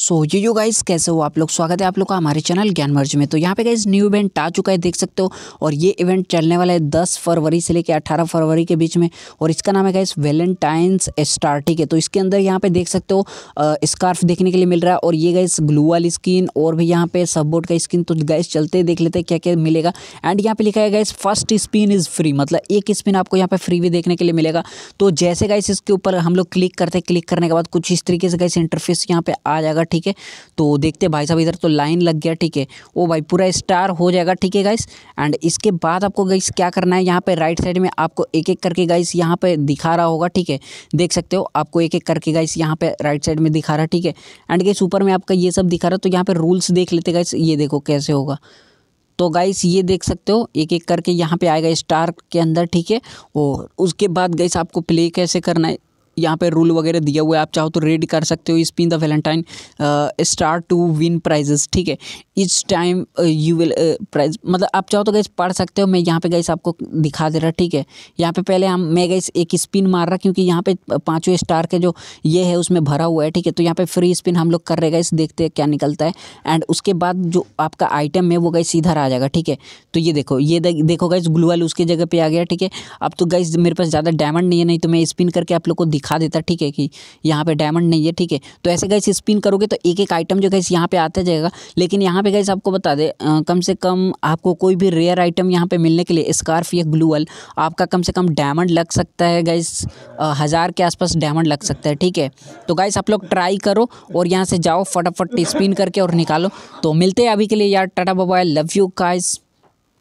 सो so, ये yo guys कैसे हो आप लोग स्वागत है आप लोग का हमारे चैनल ज्ञान मर्ज में तो यहाँ पे गाइज न्यू इवेंट आ चुका है देख सकते हो और ये इवेंट चलने वाला है 10 फरवरी से लेकर 18 फरवरी के बीच में और इसका नाम है गाइस वेलेंटाइंस स्टार है तो इसके अंदर यहाँ पे देख सकते हो स्कार्फ देखने के लिए मिल रहा है और ये गाइस ग्लू वाली स्किन और भी यहाँ पे सब बोर्ड का स्किन तो गाइस चलते देख लेते क्या क्या मिलेगा एंड यहाँ पे लिखा है guys first spin is free मतलब एक स्पिन आपको यहाँ पर फ्री भी देखने के लिए मिलेगा तो जैसे गाइस इसके ऊपर हम लोग क्लिक करते हैं क्लिक करने के बाद कुछ इस तरीके से गाइस इंटरफेस यहाँ पर आ जाएगा ठीक है तो देखते भाई साहब इधर तो लाइन लग गया ठीक है वो भाई पूरा स्टार हो जाएगा ठीक है गाइस एंड इसके बाद आपको गाइस क्या करना है यहाँ पे राइट साइड में आपको एक एक करके गाइस यहाँ पे दिखा रहा होगा ठीक है देख सकते हो आपको एक एक करके गाइस यहाँ पे राइट साइड में दिखा रहा ठीक है एंड गाइस ऊपर में आपका ये सब दिखा रहा तो यहाँ पे रूल्स देख लेते गाइस ये देखो कैसे होगा तो गाइस ये देख सकते हो एक एक करके यहाँ पे आएगा स्टार के अंदर ठीक है और उसके बाद गाइस आपको प्ले कैसे करना है यहाँ पे रूल वगैरह दिया हुआ है आप चाहो तो रेड कर सकते हो spin the Valentine star to win prizes ठीक है इस टाइम यू विल प्राइज मतलब आप चाहो तो गैस पढ़ सकते हो मैं यहाँ पे गैस आपको दिखा दे रहा ठीक है यहाँ पे पहले हम मैं गैस एक स्पिन मार रहा क्योंकि यहाँ पे पाँचों स्टार के जो ये है उसमें भरा हुआ है ठीक है तो यहाँ पे फ्री स्पिन हम लोग कर रहे गए देखते हैं क्या निकलता है एंड उसके बाद जो आपका आइटम है वो गैस इधर आ जाएगा ठीक है तो ये देखो ये देखो गैस वाल उसकी जगह पर आ गया ठीक है अब तो गैस मेरे पास ज़्यादा डायमंड नहीं है नहीं तो मैं स्पिन करके आप लोग को दिखा दिखा देता ठीक है कि यहाँ पे डायमंड नहीं है ठीक है तो ऐसे गैस स्पिन करोगे तो एक एक आइटम जो गैस यहाँ पे आता जाएगा लेकिन यहाँ पे गैस आपको बता दे आ, कम से कम आपको कोई भी रेयर आइटम यहाँ पे मिलने के लिए स्कार्फ या ग्लूअल आपका कम से कम डायमंड लग सकता है गैस हज़ार के आसपास डायमंड लग सकता है ठीक है तो गैस आप लोग ट्राई करो और यहाँ से जाओ फटाफट स्पिन करके और निकालो तो मिलते हैं अभी के लिए यार टाटा बाबा आई लव यू गाइस